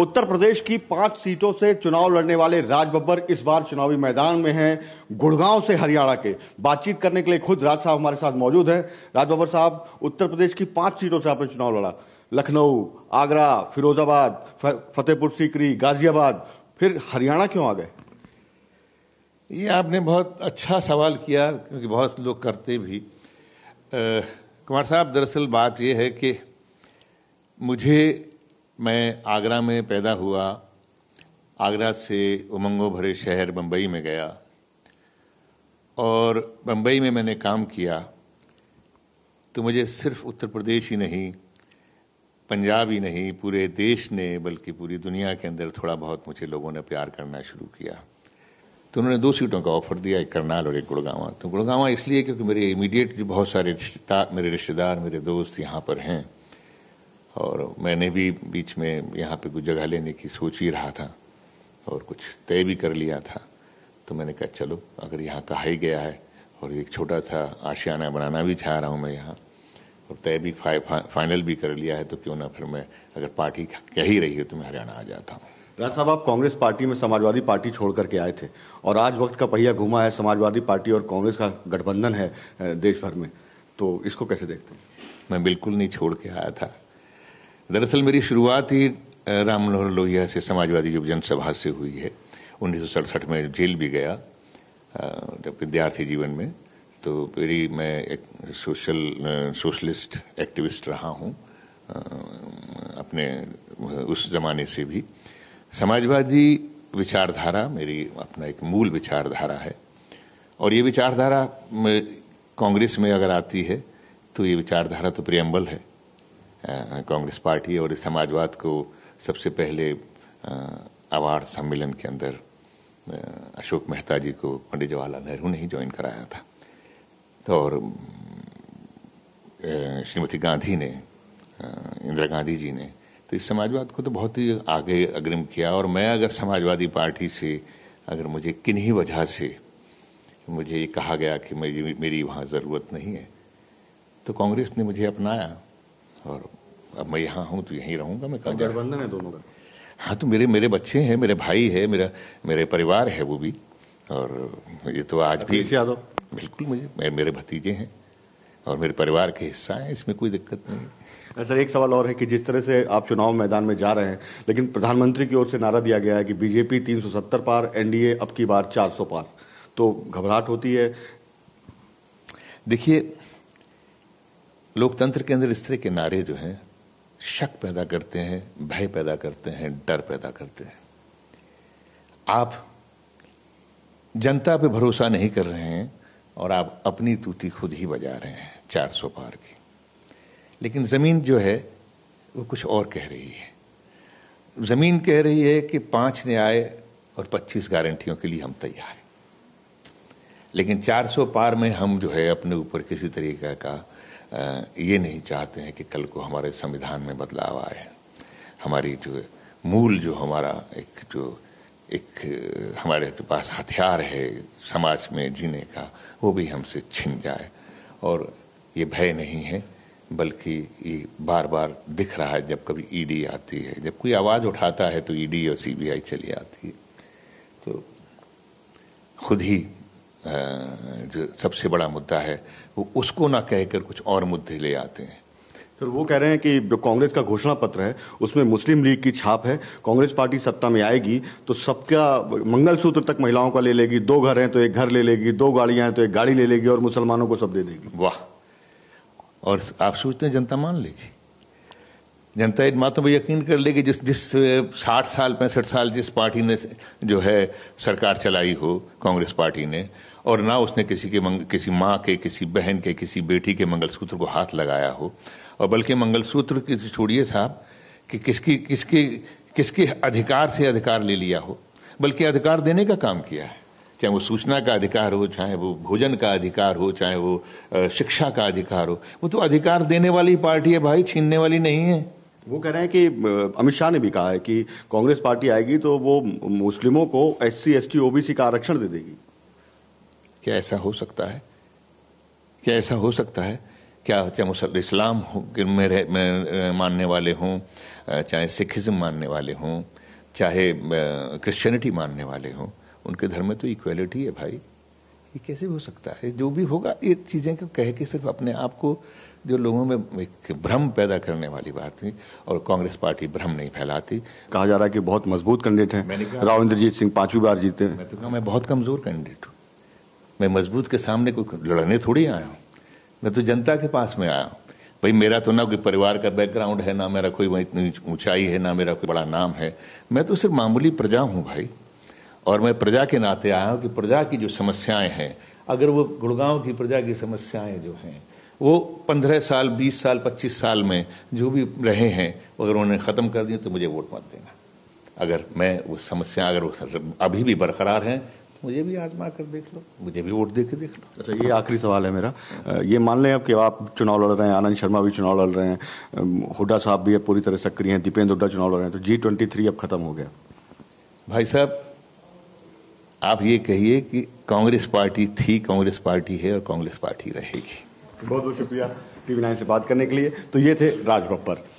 उत्तर प्रदेश की पांच सीटों से चुनाव लड़ने वाले राज बब्बर इस बार चुनावी मैदान में हैं गुड़गांव से हरियाणा के बातचीत करने के लिए खुद राज साहब हमारे साथ मौजूद हैं राज बब्बर साहब उत्तर प्रदेश की पांच सीटों से आपने चुनाव लड़ा लखनऊ आगरा फिरोजाबाद फतेहपुर सीकरी गाजियाबाद फिर हरियाणा क्यों आ गए ये आपने बहुत अच्छा सवाल किया क्योंकि बहुत लोग करते भी कुमार साहब दरअसल बात यह है कि मुझे मैं आगरा में पैदा हुआ आगरा से उमंगों भरे शहर बम्बई में गया और बम्बई में मैंने काम किया तो मुझे सिर्फ उत्तर प्रदेश ही नहीं पंजाब ही नहीं पूरे देश ने बल्कि पूरी दुनिया के अंदर थोड़ा बहुत मुझे लोगों ने प्यार करना शुरू किया तो उन्होंने दो सीटों का ऑफर दिया एक करनाल और एक गुड़गावा तो गुड़गावा इसलिए क्योंकि मेरे इमीडिएट बहुत सारे रिश्तेदार मेरे रिश्तेदार मेरे दोस्त यहाँ पर हैं और मैंने भी बीच में यहाँ पे कुछ जगह लेने की सोच ही रहा था और कुछ तय भी कर लिया था तो मैंने कहा चलो अगर यहाँ कहा ही गया है और एक छोटा सा आशियाना बनाना भी चाह रहा हूँ मैं यहाँ और तय भी फा, फा, फाइनल भी कर लिया है तो क्यों ना फिर मैं अगर पार्टी कह ही रही है तो मैं हरियाणा आ जाता हूँ राज साहब आप कांग्रेस पार्टी में समाजवादी पार्टी छोड़ करके आए थे और आज वक्त का पहिया घूमा है समाजवादी पार्टी और कांग्रेस का गठबंधन है देश भर में तो इसको कैसे देखते हैं मैं बिल्कुल नहीं छोड़ के आया था दरअसल मेरी शुरुआत ही राम मनोहर लोहिया से समाजवादी युवक जनसभा से हुई है उन्नीस में जेल भी गया जब विद्यार्थी जीवन में तो मेरी मैं एक सोशल सोशलिस्ट एक्टिविस्ट रहा हूँ अपने उस जमाने से भी समाजवादी विचारधारा मेरी अपना एक मूल विचारधारा है और ये विचारधारा कांग्रेस में अगर आती है तो ये विचारधारा तो प्रियम्बल है कांग्रेस पार्टी और इस समाजवाद को सबसे पहले अवार्ड सम्मेलन के अंदर अशोक मेहता जी को पंडित जवाहरलाल नेहरू ने ही ज्वाइन कराया था तो और श्रीमती गांधी ने इंदिरा गांधी जी ने तो इस समाजवाद को तो बहुत ही आगे अग्रिम किया और मैं अगर समाजवादी पार्टी से अगर मुझे किन्हीं वजह से मुझे ये कहा गया कि मेरी मेरी वहाँ ज़रूरत नहीं है तो कांग्रेस ने मुझे अपनाया और अब मैं यहाँ हूँ तो यहीं रहूंगा मैं कहाँ गठबंधन है दोनों का हाँ तो मेरे मेरे बच्चे हैं मेरे भाई है मेरा मेरे परिवार है वो भी और ये तो आज भी यादव बिल्कुल मुझे मेरे भतीजे हैं और मेरे परिवार के हिस्सा है इसमें कोई दिक्कत नहीं सर अच्छा, एक सवाल और है कि जिस तरह से आप चुनाव मैदान में जा रहे हैं लेकिन प्रधानमंत्री की ओर से नारा दिया गया है कि बीजेपी 370 पार एनडीए अब की बार 400 पार तो घबराहट होती है देखिए लोकतंत्र के अंदर इस तरह के नारे जो हैं शक पैदा करते हैं भय पैदा करते हैं डर पैदा करते हैं आप जनता पे भरोसा नहीं कर रहे हैं और आप अपनी तूती खुद ही बजा रहे हैं चार सौ पार की लेकिन ज़मीन जो है वो कुछ और कह रही है ज़मीन कह रही है कि पांच न्याय और पच्चीस गारंटियों के लिए हम तैयार हैं लेकिन 400 पार में हम जो है अपने ऊपर किसी तरीके का ये नहीं चाहते हैं कि कल को हमारे संविधान में बदलाव आए हमारी जो मूल जो हमारा एक जो एक हमारे पास हथियार है समाज में जीने का वो भी हमसे छिन जाए और ये भय नहीं है बल्कि ये बार बार दिख रहा है जब कभी ईडी e आती है जब कोई आवाज़ उठाता है तो ईडी e और सीबीआई चली आती है तो खुद ही जो सबसे बड़ा मुद्दा है वो उसको ना कहकर कुछ और मुद्दे ले आते हैं सर वो कह रहे हैं कि जो कांग्रेस का घोषणा पत्र है उसमें मुस्लिम लीग की छाप है कांग्रेस पार्टी सत्ता में आएगी तो सबका मंगलसूत्र तक महिलाओं का ले लेगी दो घर हैं तो एक घर ले लेगी दो गाड़ियां हैं तो एक गाड़ी ले लेगी और मुसलमानों को सब दे देगी वाह और आप सोचते हैं जनता मान लेगी जनता इन बातों पर यकीन कर लेगी जिस जिस साठ साल पैंसठ साल जिस पार्टी ने जो है सरकार चलाई हो कांग्रेस पार्टी ने और ना उसने किसी के मंग, किसी माँ के किसी बहन के किसी बेटी के मंगलसूत्र को हाथ लगाया हो और बल्कि मंगलसूत्र की छोड़िए साहब कि किसकी किसके किसके अधिकार से अधिकार ले लिया हो बल्कि अधिकार देने का काम किया है चाहे वो सूचना का अधिकार हो चाहे वो भोजन का अधिकार हो चाहे वो शिक्षा का अधिकार हो वो तो अधिकार देने वाली पार्टी है भाई छीनने वाली नहीं है वो कह रहे हैं कि अमित शाह ने भी कहा है कि कांग्रेस पार्टी आएगी तो वो मुस्लिमों को S C S T OBC का आरक्षण दे देगी क्या ऐसा हो सकता है क्या ऐसा हो सकता है क्या चाहे मुसल इस्लाम में रह मानने वाले हों चाहे सिखिज्म मानने वाले हों चाहे क्रिश्चियनिटी मानने वाले हों उनके धर्म में तो इक्वेलिटी है भाई ये कैसे हो सकता है जो भी होगा ये चीज़ें को कह के सिर्फ अपने आप को जो लोगों में एक भ्रम पैदा करने वाली बात थी और कांग्रेस पार्टी भ्रम नहीं फैलाती कहा जा रहा है कि बहुत मजबूत कैंडिडेट है राव इंद्रजीत सिंह पांचवी बार जीते मैं, तो मैं बहुत कमजोर कैंडिडेट हूँ मैं मजबूत के सामने कोई लड़ने थोड़ी आया मैं तो जनता के पास में आया भाई मेरा तो ना कोई परिवार का बैकग्राउंड है ना मेरा कोई इतनी ऊंचाई है ना मेरा कोई बड़ा नाम है मैं तो सिर्फ मामूली प्रजा हूं भाई और मैं प्रजा के नाते आया हूँ कि प्रजा की जो समस्याएं हैं अगर वो गुड़गांव की प्रजा की समस्याएं जो हैं वो पंद्रह साल बीस साल पच्चीस साल में जो भी रहे हैं अगर उन्होंने ख़त्म कर दिया तो मुझे वोट मत देना अगर मैं वो समस्या अगर वो अभी भी बरकरार हैं मुझे भी आजमा कर देख लो मुझे भी वोट दे के देख लो अच्छा ये आखिरी सवाल है मेरा ये मान लें आप कि आप चुनाव लड़ रहे हैं आनंद शर्मा भी चुनाव लड़ रहे हैं हुड्डा साहब भी पूरी तरह सक्रिय हैं दीपेंद्र हुड्डा चुनाव लड़ रहे हैं तो जी ट्वेंटी थ्री अब खत्म हो गया भाई साहब आप ये कहिए कि कांग्रेस पार्टी थी कांग्रेस पार्टी है और कांग्रेस पार्टी रहेगी बहुत बहुत शुक्रिया टीवी नाइन से बात करने के लिए तो ये थे राज बब्बर